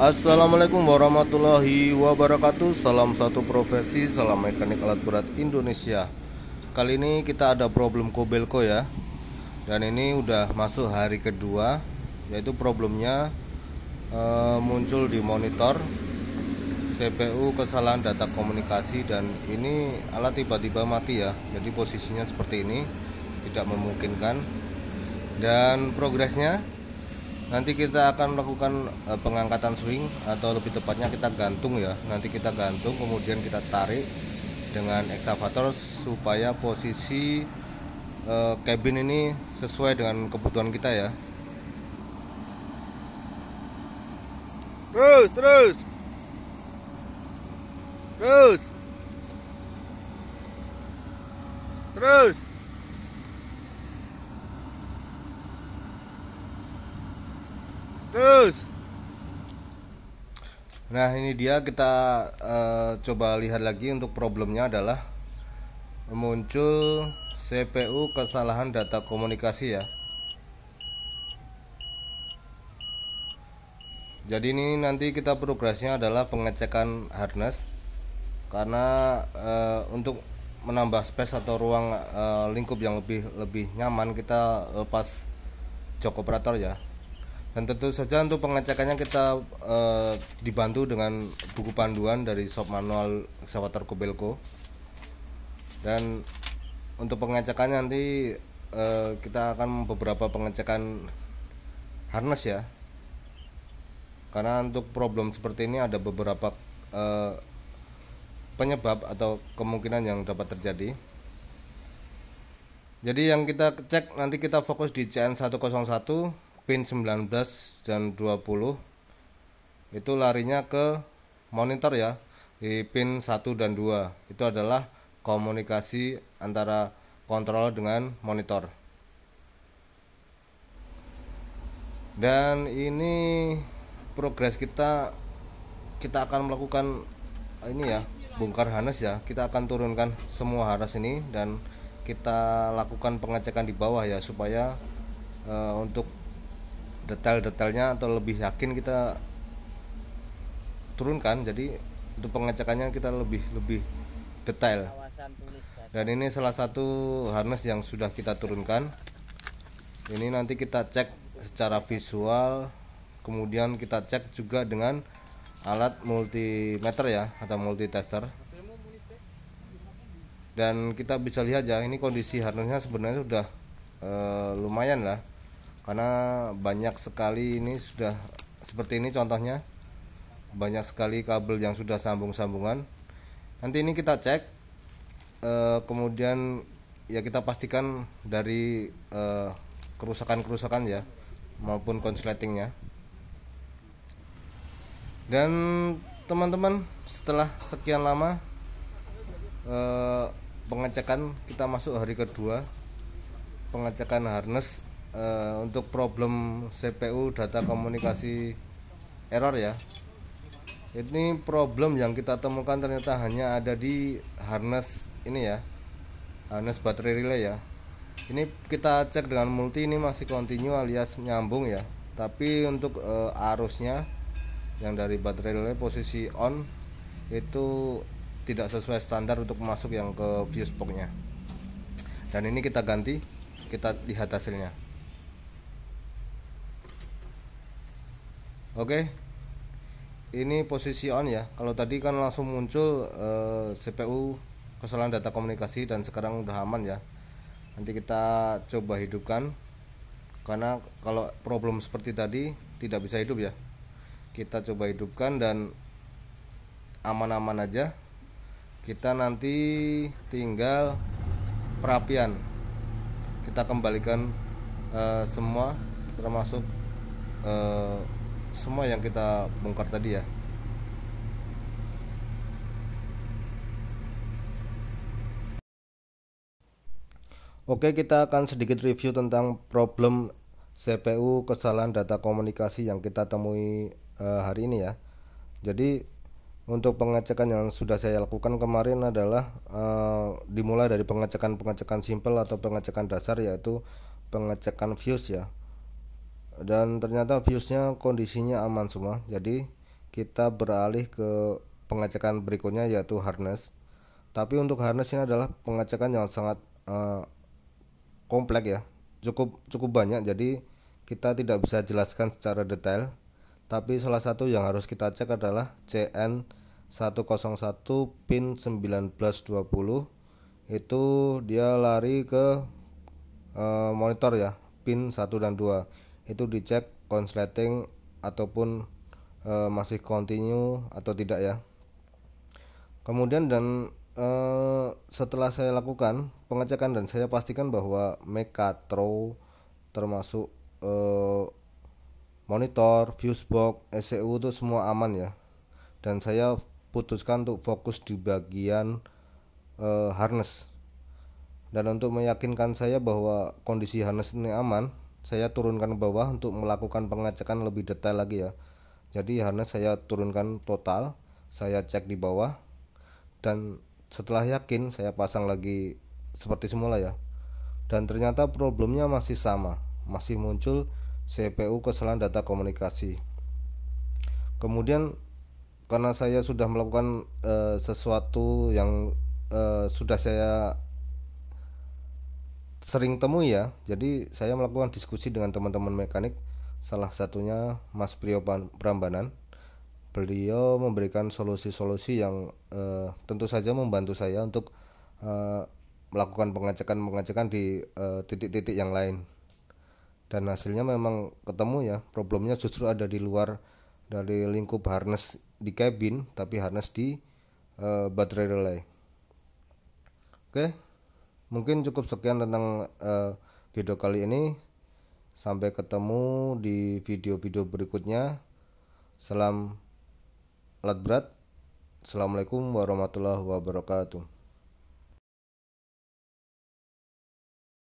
Assalamualaikum warahmatullahi wabarakatuh Salam satu profesi, salam mekanik alat berat Indonesia Kali ini kita ada problem Kobelko ya Dan ini udah masuk hari kedua Yaitu problemnya e, muncul di monitor CPU kesalahan data komunikasi Dan ini alat tiba-tiba mati ya Jadi posisinya seperti ini Tidak memungkinkan Dan progresnya nanti kita akan melakukan eh, pengangkatan swing atau lebih tepatnya kita gantung ya nanti kita gantung kemudian kita tarik dengan excavator supaya posisi eh, cabin ini sesuai dengan kebutuhan kita ya terus terus terus terus Terus. Nah, ini dia kita uh, coba lihat lagi untuk problemnya adalah muncul CPU kesalahan data komunikasi ya. Jadi ini nanti kita progresnya adalah pengecekan harness karena e, untuk menambah space atau ruang e, lingkup yang lebih lebih nyaman kita lepas jok operator ya dan tentu saja untuk pengecekannya kita e, dibantu dengan buku panduan dari shop manual eksavator Kobelko dan untuk pengecekannya nanti e, kita akan beberapa pengecekan harness ya karena untuk problem seperti ini ada beberapa e, penyebab atau kemungkinan yang dapat terjadi jadi yang kita cek nanti kita fokus di CN101 pin 19 dan 20 itu larinya ke monitor ya di pin 1 dan 2 itu adalah komunikasi antara kontrol dengan monitor dan ini progres kita kita akan melakukan ini ya bongkar harness ya kita akan turunkan semua harness ini dan kita lakukan pengecekan di bawah ya supaya e, untuk detail-detailnya atau lebih yakin kita turunkan jadi untuk pengecekannya kita lebih lebih detail dan ini salah satu harness yang sudah kita turunkan ini nanti kita cek secara visual kemudian kita cek juga dengan alat multimeter ya atau multitester dan kita bisa lihat ya ini kondisi harnessnya sebenarnya sudah eh, lumayan lah karena banyak sekali ini sudah seperti ini contohnya banyak sekali kabel yang sudah sambung-sambungan nanti ini kita cek e, kemudian ya kita pastikan dari eh, kerusakan-kerusakan ya maupun konsletingnya dan teman-teman setelah sekian lama e, pengecekan kita masuk hari kedua pengecekan harness Eh, untuk problem CPU data komunikasi error ya ini problem yang kita temukan ternyata hanya ada di harness ini ya harness baterai relay ya ini kita cek dengan multi ini masih continue alias nyambung ya tapi untuk e, arusnya yang dari baterai relay posisi on itu tidak sesuai standar untuk masuk yang ke fuse boxnya dan ini kita ganti kita lihat hasilnya Oke. Ini posisi on ya. Kalau tadi kan langsung muncul eh, CPU kesalahan data komunikasi dan sekarang udah aman ya. Nanti kita coba hidupkan karena kalau problem seperti tadi tidak bisa hidup ya. Kita coba hidupkan dan aman-aman aja. Kita nanti tinggal perapian. Kita kembalikan eh, semua termasuk eh, semua yang kita bongkar tadi ya Oke kita akan sedikit review tentang problem CPU kesalahan data komunikasi yang kita temui eh, hari ini ya jadi untuk pengecekan yang sudah saya lakukan kemarin adalah uh, dimulai dari pengecekan-pengecekan simple atau pengecekan dasar yaitu pengecekan fuse ya dan ternyata viewsnya kondisinya aman semua jadi kita beralih ke pengecekan berikutnya yaitu harness tapi untuk harness ini adalah pengecekan yang sangat uh, kompleks ya cukup cukup banyak jadi kita tidak bisa jelaskan secara detail tapi salah satu yang harus kita cek adalah CN 101 pin 1920 itu dia lari ke uh, monitor ya pin 1 dan 2 itu dicek konsleting ataupun e, masih continue atau tidak ya kemudian dan e, setelah saya lakukan pengecekan dan saya pastikan bahwa mekatro termasuk e, monitor, fusebox, ECU itu semua aman ya dan saya putuskan untuk fokus di bagian e, harness dan untuk meyakinkan saya bahwa kondisi harness ini aman saya turunkan ke bawah untuk melakukan pengecekan lebih detail lagi ya jadi harness saya turunkan total saya cek di bawah dan setelah yakin saya pasang lagi seperti semula ya dan ternyata problemnya masih sama masih muncul CPU kesalahan data komunikasi kemudian karena saya sudah melakukan e, sesuatu yang e, sudah saya sering temui ya. Jadi saya melakukan diskusi dengan teman-teman mekanik, salah satunya Mas Priyo Prambanan. Beliau memberikan solusi-solusi yang eh, tentu saja membantu saya untuk eh, melakukan pengecekan-pengecekan di eh, titik-titik eh, yang lain. Dan hasilnya memang ketemu ya, problemnya justru ada di luar dari lingkup harness di cabin, tapi harness di eh, baterai relay. Oke. Okay mungkin cukup sekian tentang uh, video kali ini sampai ketemu di video-video berikutnya salam alat berat assalamualaikum warahmatullahi wabarakatuh